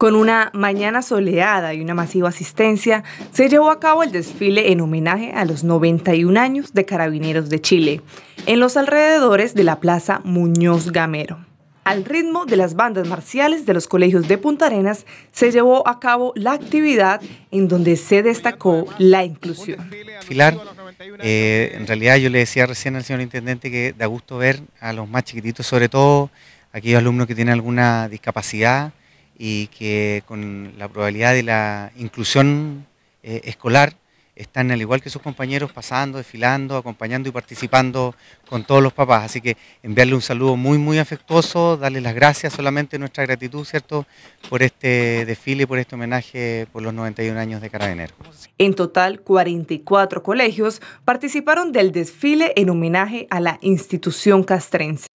Con una mañana soleada y una masiva asistencia, se llevó a cabo el desfile en homenaje a los 91 años de Carabineros de Chile, en los alrededores de la Plaza Muñoz Gamero. Al ritmo de las bandas marciales de los colegios de Punta Arenas se llevó a cabo la actividad en donde se destacó la inclusión. Filar, eh, en realidad yo le decía recién al señor intendente que da gusto ver a los más chiquititos, sobre todo aquellos alumnos que tienen alguna discapacidad, y que con la probabilidad de la inclusión eh, escolar están al igual que sus compañeros pasando, desfilando, acompañando y participando con todos los papás. Así que enviarle un saludo muy, muy afectuoso, darle las gracias, solamente nuestra gratitud, ¿cierto?, por este desfile y por este homenaje por los 91 años de Carabineros. En total, 44 colegios participaron del desfile en homenaje a la institución castrense.